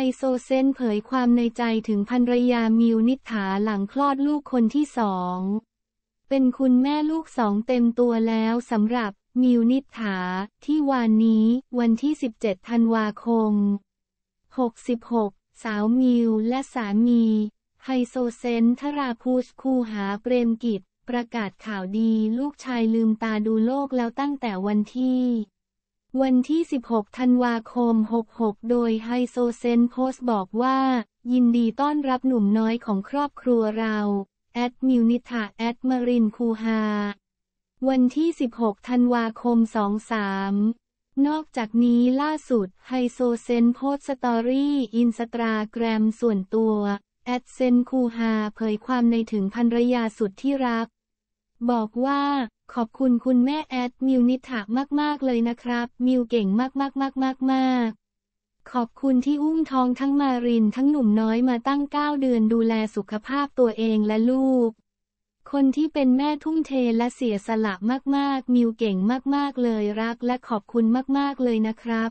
ไฮโซเซนเผยความในใจถึงภรรยามิวนิฐาหลังคลอดลูกคนที่สอง เป็นคุณแม่ลูกสองเต็มตัวแล้วสำหรับมิวนิฐา ที่วานนี้ วันที่ 17 ธันวาคม 66 สาวมิวและสามี ไฮโซเซนทราพูชคูหาเปรมกิจ ประกาศข่าวดีลูกชายลืมตาดูโลกแล้วตั้งแต่วันที่วันที่ 16 ธันวาคม 66 โดยไฮโซเซนโพสต์บอกว่า ยินดีต้อนรับหนุ่มน้อยของครอบครัวเราแอดมิวนิธาแอดมารินคูฮาวันที่ 16 ธันวาคม 23 นอกจากนี้ล่าสุดไฮโซเซนโพสต์สตอรี่อินสตาแกรมส่วนตัวแอดเซนคูฮาเผยความในถึงภรรยาสุดที่รัก บอกว่าขอบคุณคุณแม่แอดมิวนิถามากๆเลยนะครับ มิวเก่งมากมากมากมากมาก ขอบคุณที่อุ้มท้องทั้งมารินทั้งหนุ่มน้อยมาตั้ง9เดือนดูแลสุขภาพตัวเองและลูก คนที่เป็นแม่ทุ่มเทและเสียสละมากๆมิวเก่งมากๆเลยรัก และขอบคุณมากๆเลยนะครับ